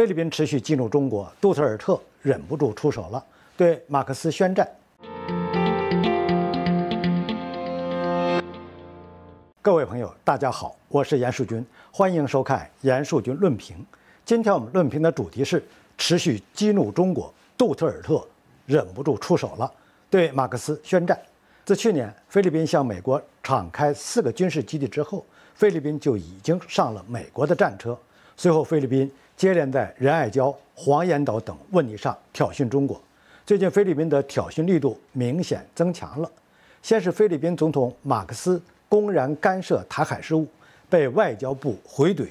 菲律宾持续激怒中国，杜特尔特忍不住出手了，对马克思宣战。各位朋友，大家好，我是严树军，欢迎收看严树军论评。今天我们论评的主题是：持续激怒中国，杜特尔特忍不住出手了，对马克思宣战。自去年菲律宾向美国敞开四个军事基地之后，菲律宾就已经上了美国的战车。随后，菲律宾。接连在仁爱礁、黄岩岛等问题上挑衅中国。最近，菲律宾的挑衅力度明显增强了。先是菲律宾总统马克思公然干涉台海事务，被外交部回怼：“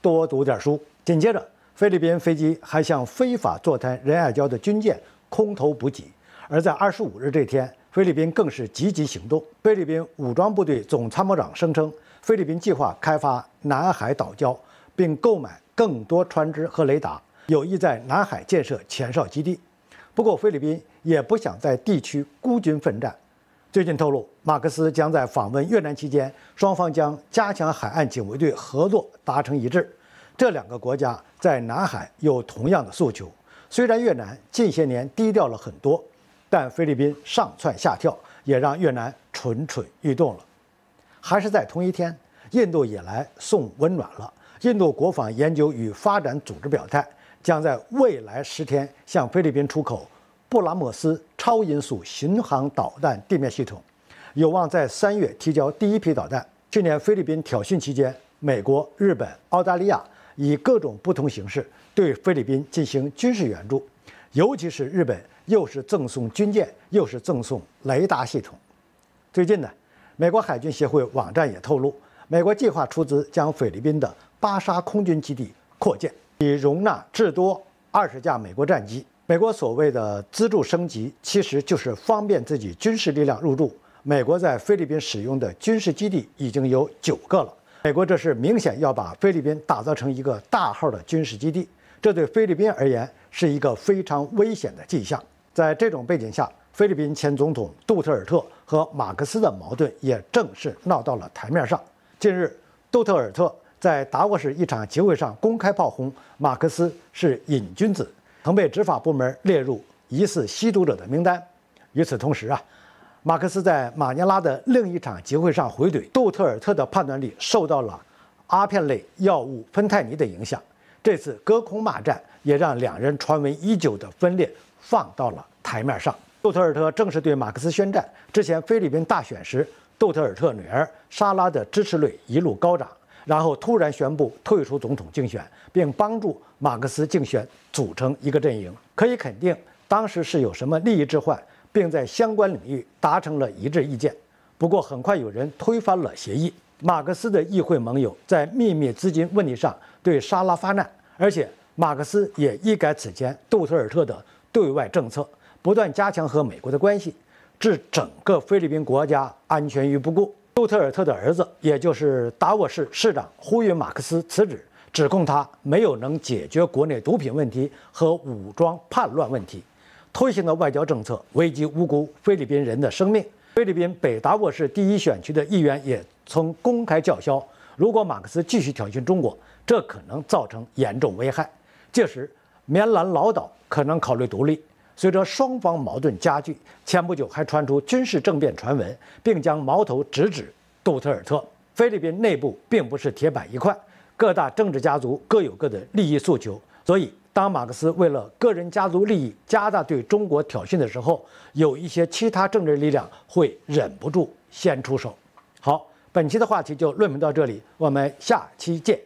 多读点书。”紧接着，菲律宾飞机还向非法坐滩仁爱礁的军舰空投补给。而在二十五日这天，菲律宾更是积极行动。菲律宾武装部队总参谋长声称，菲律宾计划开发南海岛礁，并购买。更多船只和雷达有意在南海建设前哨基地，不过菲律宾也不想在地区孤军奋战。最近透露，马克思将在访问越南期间，双方将加强海岸警卫队合作，达成一致。这两个国家在南海有同样的诉求。虽然越南近些年低调了很多，但菲律宾上蹿下跳也让越南蠢蠢欲动了。还是在同一天，印度也来送温暖了。印度国防研究与发展组织表态，将在未来十天向菲律宾出口布拉莫斯超音速巡航导弹地面系统，有望在三月提交第一批导弹。去年菲律宾挑衅期间，美国、日本、澳大利亚以各种不同形式对菲律宾进行军事援助，尤其是日本，又是赠送军舰，又是赠送雷达系统。最近呢，美国海军协会网站也透露。美国计划出资将菲律宾的巴沙空军基地扩建，以容纳至多二十架美国战机。美国所谓的资助升级，其实就是方便自己军事力量入驻。美国在菲律宾使用的军事基地已经有九个了。美国这是明显要把菲律宾打造成一个大号的军事基地，这对菲律宾而言是一个非常危险的迹象。在这种背景下，菲律宾前总统杜特尔特和马克思的矛盾也正式闹到了台面上。近日，杜特尔特在达沃市一场集会上公开炮轰马克思是瘾君子，曾被执法部门列入疑似吸毒者的名单。与此同时啊，马克思在马尼拉的另一场集会上回怼杜特尔特的判断力受到了阿片类药物芬太尼的影响。这次隔空骂战也让两人传闻已久的分裂放到了台面上。杜特尔特正式对马克思宣战之前，菲律宾大选时。杜特尔特女儿莎拉的支持率一路高涨，然后突然宣布退出总统竞选，并帮助马克思竞选组成一个阵营。可以肯定，当时是有什么利益置换，并在相关领域达成了一致意见。不过，很快有人推翻了协议。马克思的议会盟友在秘密资金问题上对莎拉发难，而且马克思也一改此前杜特尔特的对外政策，不断加强和美国的关系。置整个菲律宾国家安全于不顾，杜特尔特的儿子，也就是达沃市市长，呼吁马克思辞职，指控他没有能解决国内毒品问题和武装叛乱问题，推行的外交政策危及无辜菲律宾人的生命。菲律宾北达沃市第一选区的议员也曾公开叫嚣，如果马克思继续挑衅中国，这可能造成严重危害，届时棉兰老岛可能考虑独立。随着双方矛盾加剧，前不久还传出军事政变传闻，并将矛头直指杜特尔特。菲律宾内部并不是铁板一块，各大政治家族各有各的利益诉求。所以，当马克思为了个人家族利益加大对中国挑衅的时候，有一些其他政治力量会忍不住先出手。好，本期的话题就论评到这里，我们下期见。